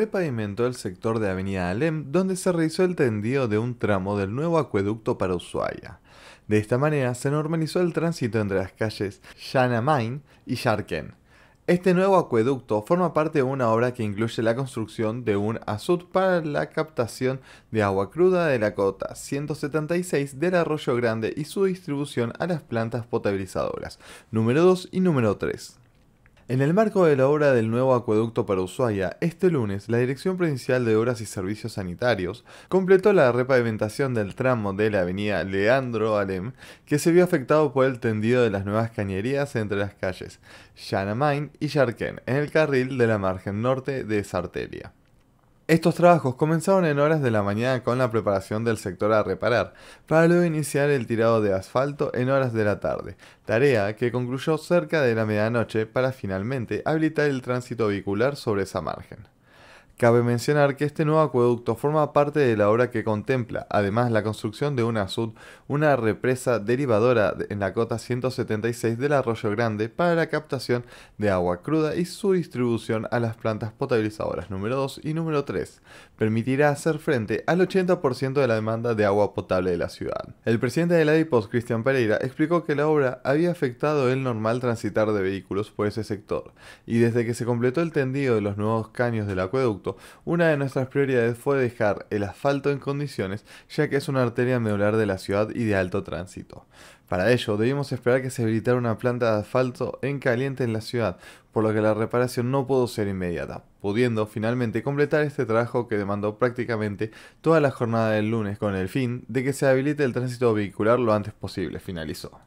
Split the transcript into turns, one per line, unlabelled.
repavimentó el sector de Avenida Alem, donde se realizó el tendido de un tramo del nuevo acueducto para Ushuaia. De esta manera se normalizó el tránsito entre las calles Yanamain y Yarken. Este nuevo acueducto forma parte de una obra que incluye la construcción de un azud para la captación de agua cruda de la cota 176 del Arroyo Grande y su distribución a las plantas potabilizadoras número 2 y número 3. En el marco de la obra del nuevo acueducto para Ushuaia, este lunes la Dirección Provincial de Obras y Servicios Sanitarios completó la repavimentación del tramo de la avenida Leandro Alem, que se vio afectado por el tendido de las nuevas cañerías entre las calles Yanamain y Yarquén, en el carril de la margen norte de Sarteria. Estos trabajos comenzaron en horas de la mañana con la preparación del sector a reparar, para luego iniciar el tirado de asfalto en horas de la tarde, tarea que concluyó cerca de la medianoche para finalmente habilitar el tránsito vehicular sobre esa margen. Cabe mencionar que este nuevo acueducto forma parte de la obra que contempla, además, la construcción de una sud, una represa derivadora en la cota 176 del Arroyo Grande para la captación de agua cruda y su distribución a las plantas potabilizadoras número 2 y número 3. Permitirá hacer frente al 80% de la demanda de agua potable de la ciudad. El presidente de la DIPOS, Cristian Pereira, explicó que la obra había afectado el normal transitar de vehículos por ese sector, y desde que se completó el tendido de los nuevos caños del acueducto, una de nuestras prioridades fue dejar el asfalto en condiciones ya que es una arteria medular de la ciudad y de alto tránsito. Para ello, debimos esperar que se habilitara una planta de asfalto en caliente en la ciudad, por lo que la reparación no pudo ser inmediata, pudiendo finalmente completar este trabajo que demandó prácticamente toda la jornada del lunes con el fin de que se habilite el tránsito vehicular lo antes posible, finalizó.